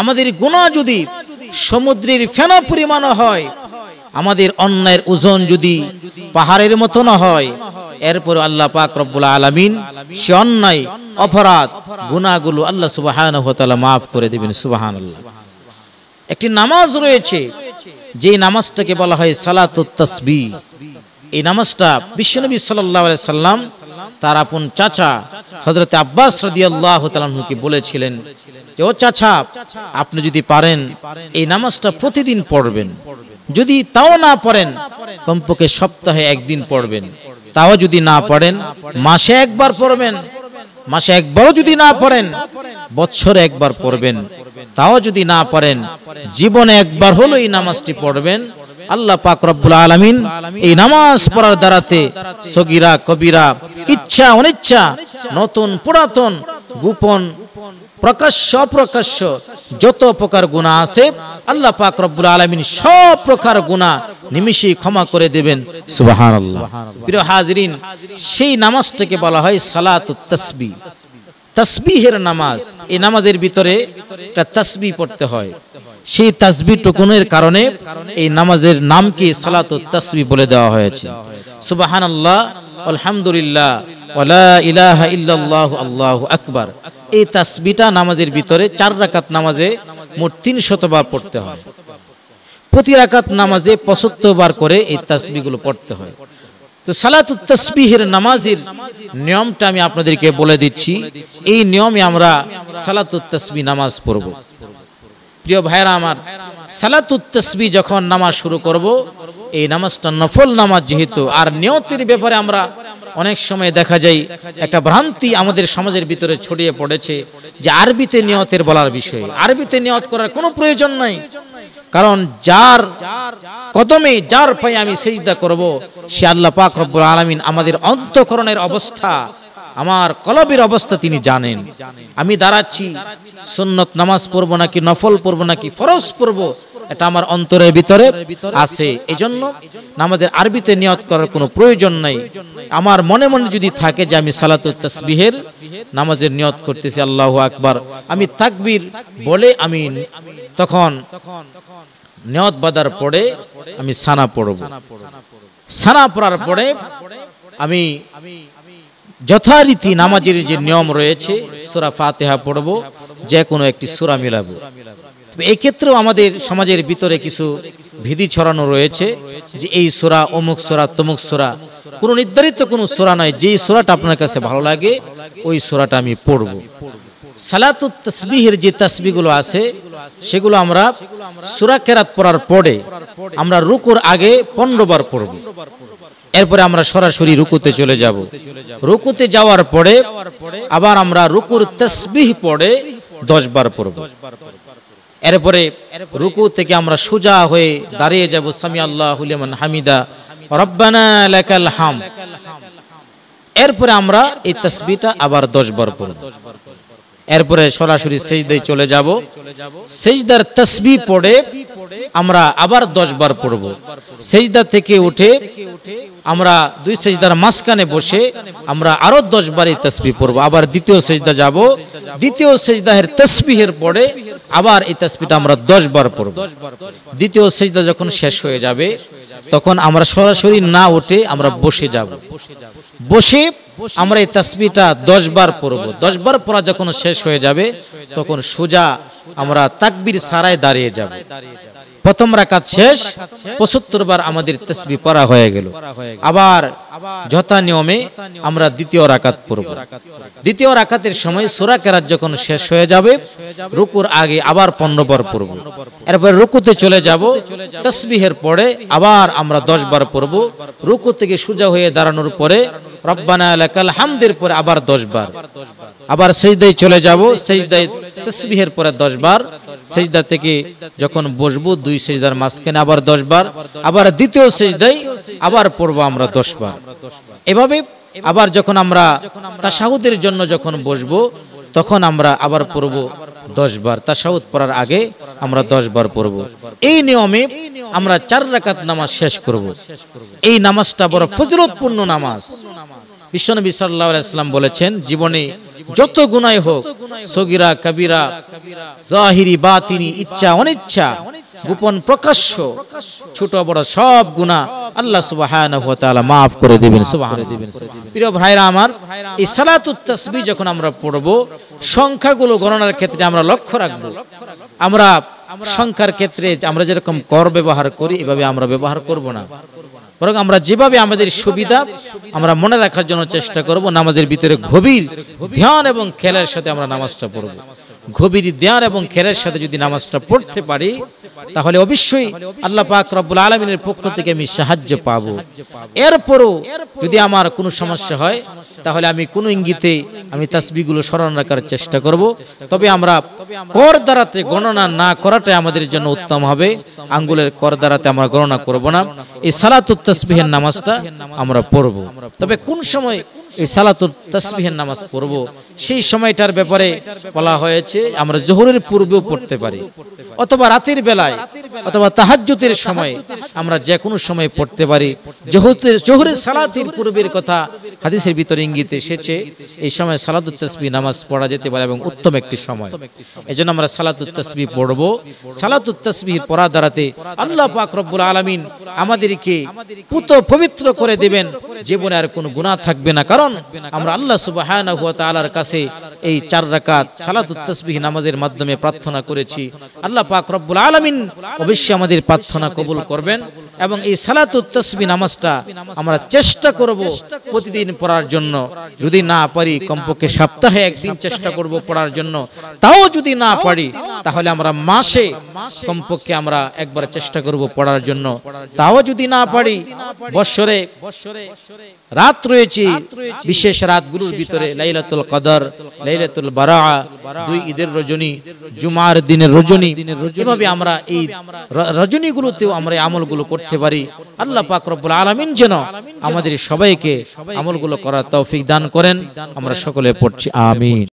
আমাদের গুণা যদি সমুদ্রের ফেনা পরিমাণ হয় আমাদের অন্যায়ের ওজন যদি পাহাড়ের মতো না হয় এরপর আল্লাহ পাক রব্বুল আলমিন সে অন্যায় অপরাধ গুণাগুলো আল্লাহ সুবাহান মাফ করে দেবেন সুবাহান আল্লাহ একটি নামাজ রয়েছে যে নামাজটাকে বলা হয় সালাতি তসবি এই নামাজটা বিশ্বনবী সাল্লাহ সাল্লাম তার আপন চাচা হজরত আব্বাস রদিয়াল্লাহ বলেছিলেন যে ও চাচা আপনি যদি পারেন এই নামাজটা প্রতিদিন পড়বেন যদি তাও না পড়েন কমপক্ষে সপ্তাহে একদিন পড়বেন তাও যদি না পড়েন মাসে একবার পড়বেন মাসে একবারও যদি না পড়েন বছরে একবার পড়বেন তাও যদি না পারেন জীবনে একবার হলো এই নামাজটি পড়বেন আল্লাহ পাক রব্বুল আলামিন এই নামাজ পড়ার দ্বারাতে সগিরা কবিরা ইচ্ছা অনিচ্ছা নতুন পুরাতন গোপন প্রকাশ্য অপ্রকাশ্য যত প্রকার গুণা আছে আল্লাহ পাক রব্বুল আলমিন সব প্রকার গুণা নিমিশে ক্ষমা করে দেবেন সুবাহান প্রিয় হাজরিন সেই নামাজটাকে বলা হয় সালাত তসবি তসবিহের নামাজ এই নামাজের ভিতরে একটা তসবি পড়তে হয় সেই তসবি টুকুনের কারণে এই নামাজের নামকে সালাত তসবি বলে দেওয়া হয়েছে সুবাহান আল্লাহ আলহামদুলিল্লাহ ওলা ইলাহ ইল্লাল্লাহু আল্লাহু আকবার এই তাসবিটা নামাজের ভিতরে চার রাকাত নামাজে মোট তিন শতবার পড়তে হয় প্রতি রাকাত নামাজে পঁচাত্তর বার করে এই তাসবিগুলো পড়তে হয় তো সালাতুত তসবিহের নামাজের নিয়মটা আমি আপনাদেরকে বলে দিচ্ছি এই নিয়মে আমরা সালাতুত তসবি নামাজ পড়ব প্রিয় ভাইরা আমার সালাতুত তসবি যখন নামাজ শুরু করব এই নামাজটা নফল নামাজ যেহেতু আর নিয়তির ব্যাপারে আমরা অনেক সময় দেখা যায় একটা ভ্রান্তি আমাদের সমাজের ভিতরে ছড়িয়ে পড়েছে যে আরবিতে নিয়তের বলার বিষয় আরবিতে নিয়ত করার কোনো প্রয়োজন নাই কারণ যার কদমে যার পায়ে আমি সেজদা করব সে আল্লাহ পাক রব্বুল আলমিন আমাদের অন্তকরণের অবস্থা আমার কলবের অবস্থা তিনি জানেন আমি দাঁড়াচ্ছি সুন্নত নামাজ পড়বো নাকি নফল পড়বো নাকি ফরজ পড়বো এটা আমার অন্তরের ভিতরে আছে এজন্য নামাজের আরবিতে নিয়ত করার কোনো প্রয়োজন নাই আমার মনে মনে যদি থাকে যে আমি সালাতুল নামাজের নিয়ত করতেছি আল্লাহ আকবার আমি তাকবির বলে আমি তখন নিয়ত বাদার পরে আমি সানা পড়ব সানা পড়ার পরে আমি যথারীতি নামাজের যে নিয়ম রয়েছে সুরা ফাতেহা পড়ব যে কোনো একটি সুরা মিলাবো তবে এক্ষেত্রেও আমাদের সমাজের ভিতরে কিছু ভীতি ছড়ানো রয়েছে যে এই সোরা অমুক সোরা তমুক সোরা কোনো নির্ধারিত কোনো সোরা নয় যেই সোরাটা আপনার কাছে ভালো লাগে ওই সোরাটা আমি পড়ব সালাতুত তসবিহের যে তসবিগুলো আছে সেগুলো আমরা সুরা কেরাত পড়ার পরে আমরা রুকুর আগে পনেরো বার পড়ব এরপরে আমরা সরাসরি রুকুতে চলে যাব রুকুতে যাওয়ার পরে আবার আমরা রুকুর তসবিহ পড়ে দশ বার পড়ব এরপরে রুকু থেকে আমরা সোজা হয়ে দাঁড়িয়ে যাব সামি আল্লাহ হামিদা রব্বানা হাম এরপরে আমরা এই তসবিটা আবার দশ বার পড়ব এরপরে সরাসরি সেজদায় চলে যাব সেজদার তসবি পড়ে আমরা আবার দশবার পড়ব সেজদা থেকে উঠে আমরা দুই সেজদার মাঝখানে বসে আমরা আরো দশবার এই তসবি পড়বো আবার দ্বিতীয় সেজদা যাব দ্বিতীয় সেজদাহের তসবিহের পরে আবার এই তসবিটা আমরা দশবার পড়ব দ্বিতীয় সেজদা যখন শেষ হয়ে যাবে তখন আমরা সরাসরি না উঠে আমরা বসে যাব বসে আমরা এই তসবিটা দশবার পড়ব দশবার পড়া যখন শেষ হয়ে যাবে তখন সোজা আমরা তাকবির সারায় দাঁড়িয়ে যাব প্রথম রাকাত শেষ পঁচাত্তর বার আমাদের তসবি পড়া হয়ে গেল আবার যথা নিয়মে আমরা দ্বিতীয় রাকাত পড়ব দ্বিতীয় রাকাতের সময় সুরা কেরাত যখন শেষ হয়ে যাবে রুকুর আগে আবার বার পড়ব এরপরে রুকুতে চলে যাব তসবিহের পরে আবার আমরা দশ বার পড়ব রুকু থেকে সোজা হয়ে দাঁড়ানোর পরে রব্বানা এলাকাল হামদের পরে আবার দশ বার আবার সেই চলে যাব দায় তসবিহের পরে দশ বার সেজদা থেকে যখন বসবো দুই সেজদার মাঝখানে আবার দশবার আবার দ্বিতীয় সেজদাই আবার পড়বো আমরা দশবার এভাবে আবার যখন আমরা তা তাসাহুদের জন্য যখন বসবো তখন আমরা আবার বার দশবার সাউদ পড়ার আগে আমরা দশবার পড়বো এই নিয়মে আমরা চার রাকাত নামাজ শেষ করব এই নামাজটা বড় ফজরতপূর্ণ নামাজ বিশ্বনবী সাল্লাহাম বলেছেন জীবনে যত গুনাই হোক সগিরা কবিরা জাহিরি বা তিনি ইচ্ছা অনিচ্ছা গোপন প্রকাশ্য ছোট বড় সব গুণা আল্লাহ সুবাহ মাফ করে দিবেন দিবেন প্রিয় ভাইরা আমার এই সালাতুত তসবি যখন আমরা পড়ব সংখ্যাগুলো গণনার ক্ষেত্রে আমরা লক্ষ্য রাখবো আমরা সংখ্যার ক্ষেত্রে আমরা যেরকম কর ব্যবহার করি এভাবে আমরা ব্যবহার করব না বরং আমরা যেভাবে আমাদের সুবিধা আমরা মনে রাখার জন্য চেষ্টা করব নামাজের ভিতরে গভীর ধ্যান এবং খেলার সাথে আমরা নামাজটা পড়ব গভীর দেয়ার এবং খেরের সাথে যদি নামাজটা পড়তে পারি তাহলে অবশ্যই আল্লাহ পাক রব্বুল আলমিনের পক্ষ থেকে আমি সাহায্য পাব এরপরও যদি আমার কোনো সমস্যা হয় তাহলে আমি কোনো ইঙ্গিতে আমি তাসবিগুলো স্মরণ রাখার চেষ্টা করব তবে আমরা কর দ্বারাতে গণনা না করাটাই আমাদের জন্য উত্তম হবে আঙ্গুলের কর দ্বারাতে আমরা গণনা করব না এই সালাতুত তাসবিহের নামাজটা আমরা পড়ব তবে কোন সময় এই সালাতুর তসবিহের নামাজ পড়ব সেই সময়টার ব্যাপারে বলা হয়েছে আমরা জোহরের পূর্বেও পড়তে পারি অথবা রাতের বেলায় অথবা তাহাজ্জুতের সময় আমরা যে কোনো সময় পড়তে পারি জোহরের জোহরের সালাতের পূর্বের কথা হাদিসের ভিতরে ইঙ্গিত এসেছে এই সময় সালাতুর তসবি নামাজ পড়া যেতে পারে এবং উত্তম একটি সময় এজন্য আমরা সালাতুর তসবি পড়ব সালাতুর তসবি পড়া দ্বারাতে আল্লাহ পাক রব্বুল আলামিন আমাদেরকে পুত পবিত্র করে দেবেন জীবনে আর কোনো গুণা থাকবে না কারণ আমরা আল্লাহ সুবাহ কাছে এই চার রাকাত সালাতুত তসবিহ নামাজের মাধ্যমে প্রার্থনা করেছি আল্লাহ পাক রব্বুল আলমিন অবশ্যই আমাদের প্রার্থনা কবুল করবেন এবং এই সালাত তসবি নামাজটা আমরা চেষ্টা করব প্রতিদিন পড়ার জন্য যদি না পারি কমপক্ষে সপ্তাহে একদিন চেষ্টা করব পড়ার জন্য তাও যদি না পারি তাহলে আমরা মাসে কমপক্ষে আমরা একবার চেষ্টা করব পড়ার জন্য তাও যদি না পারি বৎসরে রাত রয়েছে বিশেষ রাতগুলোর ভিতরে লাইলাতুল কদর লাইলাতুল বারা দুই ঈদের রজনী জুমার দিনের রজনী এভাবে আমরা এই রজনীগুলোতেও আমরা আমলগুলো করতে করতে পারি আল্লাহ পাক রব্বুল আলামিন যেন আমাদের সবাইকে আমলগুলো করার তৌফিক দান করেন আমরা সকলে পড়ছি আমিন